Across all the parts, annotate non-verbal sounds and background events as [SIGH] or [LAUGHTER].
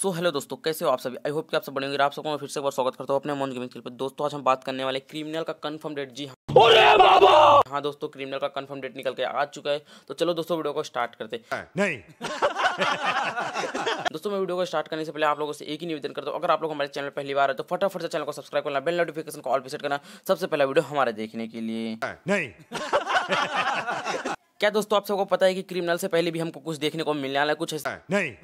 So hello दोस्तों कैसे हो आप सभी आई होप कि आप सब बढ़ेंगे आप सबको मैं फिर से एक बार स्वागत करता हूँ अपने मोन गेमिंग पर दोस्तों आज हम बात करने वाले क्रिमिनल का कंफर्म डेट जी हाँ बाबा हाँ दोस्तों क्रिमिनल का कंफर्म डेट निकल के आ चुका है तो चलो दोस्तों वीडियो को स्टार्ट करते [LAUGHS] नहीं [LAUGHS] दोस्तों मैं वीडियो को स्टार्ट करने से पहले आप लोगों से एक ही निवेदन करता हूँ अगर आप लोग हमारे चैनल पहली बार है तो फटाफट से चैनल को सब्सक्राइब करना बेल नोटिफिकेशन को ऑल पर सेट करना सबसे पहला वीडियो हमारे देखने के लिए नहीं [LAUGHS] क्या दोस्तों आप सबको पता है कि क्रिमिनल से पहले भी हमको कुछ देखने को मिलने वाला है कुछ ऐसा नहीं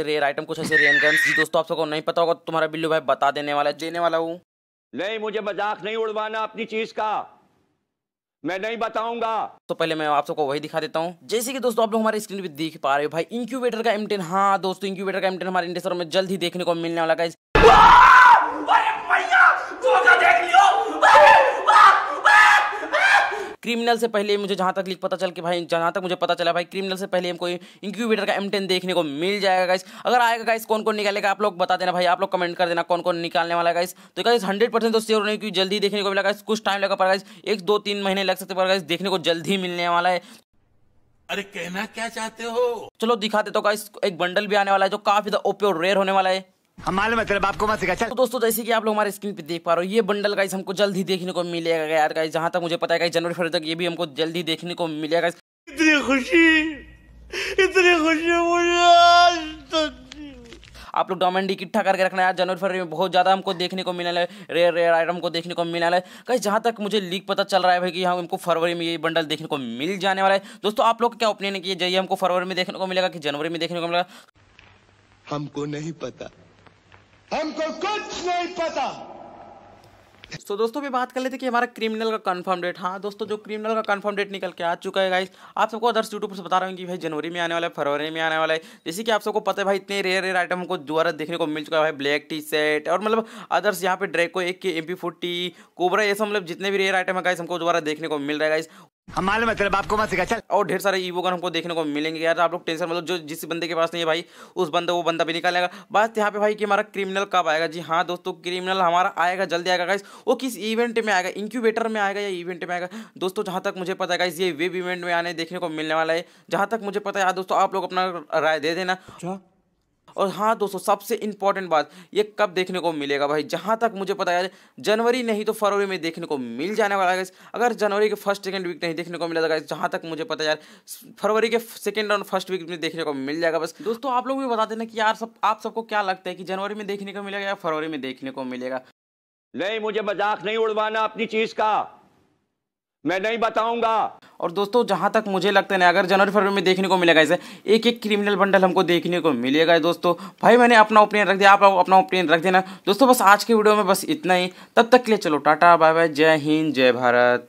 रेयर आइटम कुछ ऐसे रेयर गन्स जी दोस्तों आप सबको नहीं पता होगा तुम्हारा बिल्लू भाई बता देने वाला देने वाला हूँ नहीं मुझे मजाक नहीं उड़वाना अपनी चीज का मैं नहीं बताऊंगा तो पहले मैं आप सबको वही दिखा देता हूँ जैसे कि दोस्तों आप लोग हमारे स्क्रीन पे देख पा रहे हो भाई इंक्यूबेटर का एमटेन हाँ दोस्तों इंक्यूबेटर का एमटेन हमारे इंडस्ट्री में जल्द ही देखने को मिलने वाला है क्रिमिनल से पहले मुझे जहाँ तक पता चल के भाई जहाँ तक मुझे पता चला भाई क्रिमिनल से पहले हमको इंक्यूबेटर का एम देखने को मिल जाएगा गाइस अगर आएगा गाइस कौन कौन निकालेगा आप लोग बता देना भाई आप लोग कमेंट कर देना कौन कौन निकालने वाला गाइस तो गाइस हंड्रेड परसेंट तो श्योर नहीं जल्दी देखने को मिला गाइस कुछ टाइम लगा पर एक दो तीन महीने लग सकते गाइस देखने को जल्दी मिलने वाला है अरे कहना क्या चाहते हो चलो दिखा देता तो गाइस एक बंडल भी आने वाला है जो काफी ओपे और रेयर होने वाला है हम मालूम है तेरे बाप को मत चल तो दोस्तों जैसे कि आप लोग हमारे स्क्रीन पे देख पा रहे हो ये बंडल गाइस हमको जल्द ही देखने को मिलेगा यार गाइस जहां तक मुझे पता है जनवरी फरवरी तक ये भी हमको जल्द ही देखने को मिलेगा इतनी खुशी इतनी खुशी मुझे आज तक आप लोग डायमंड इकट्ठा करके रखना यार जनवरी फरवरी में बहुत ज़्यादा हमको देखने को मिला है रेयर रेयर आइटम को देखने को मिला है कहीं जहाँ तक मुझे लीक पता चल रहा है भाई कि हम हाँ, हमको फरवरी में ये बंडल देखने को मिल जाने वाला है दोस्तों आप लोग क्या ओपिनियन है कि हमको फरवरी में देखने को मिलेगा कि जनवरी में देखने को मिलेगा हमको नहीं पता हमको कुछ नहीं पता तो so, दोस्तों भी बात कर लेते कि हमारा क्रिमिनल का कन्फर्म डेट हाँ दोस्तों जो क्रिमिनल का कन्फर्म डेट निकल के आ चुका है गाइस आप सबको अदर्स यूट्यूब से बता रहा हूँ कि भाई जनवरी में आने वाला है फरवरी में आने वाला है जैसे कि आप सबको पता है भाई इतने रेयर रेयर आइटम हमको दोबारा देखने को मिल चुका है भाई ब्लैक टी सेट और मतलब अदर्स यहाँ पे ड्रेको एक के एम पी कोबरा ये सब मतलब जितने भी रेयर आइटम है गाइस हमको दोबारा देखने को मिल रहा है गाइस हम मालूम है तेरे बाप को मत सिखा चल और ढेर सारे ईवो गन हमको देखने को मिलेंगे यार आप लोग टेंशन मतलब जो जिस बंदे के पास नहीं है भाई उस बंदा वो बंदा भी निकालेगा बस यहाँ पे भाई कि हमारा क्रिमिनल कब आएगा जी हाँ दोस्तों क्रिमिनल हमारा आएगा जल्दी आएगा गाइस वो किस इवेंट में आएगा इंक्यूबेटर में आएगा या इवेंट में आएगा दोस्तों जहाँ तक मुझे पता है गाइस ये वेब इवेंट में आने देखने को मिलने वाला है जहाँ तक मुझे पता है यार दोस्तों आप लोग अपना राय दे देना अच्छा। और हाँ दोस्तों सबसे इंपॉर्टेंट बात ये कब देखने को मिलेगा भाई जहाँ तक मुझे पता है जनवरी नहीं तो फरवरी में देखने को मिल जाने वाला है अगर जनवरी के फर्स्ट सेकेंड वीक नहीं देखने को मिला था तो जहाँ तक मुझे पता यार फरवरी के सेकेंड और फर्स्ट वीक में देखने को मिल जाएगा बस दोस्तों आप लोग भी बता देना कि यार सब आप सबको क्या लगता है कि जनवरी में देखने को मिलेगा या फरवरी में देखने को मिलेगा नहीं मुझे मजाक नहीं उड़वाना अपनी चीज का मैं नहीं बताऊंगा और दोस्तों जहां तक मुझे लगता है अगर जनवरी फरवरी में देखने को मिलेगा इसे एक एक क्रिमिनल बंडल हमको देखने को मिलेगा दोस्तों भाई मैंने अपना ओपिनियन रख दिया आप अपना ओपिनियन रख देना दोस्तों बस आज के वीडियो में बस इतना ही तब तक के लिए चलो टाटा बाय बाय जय हिंद जय भारत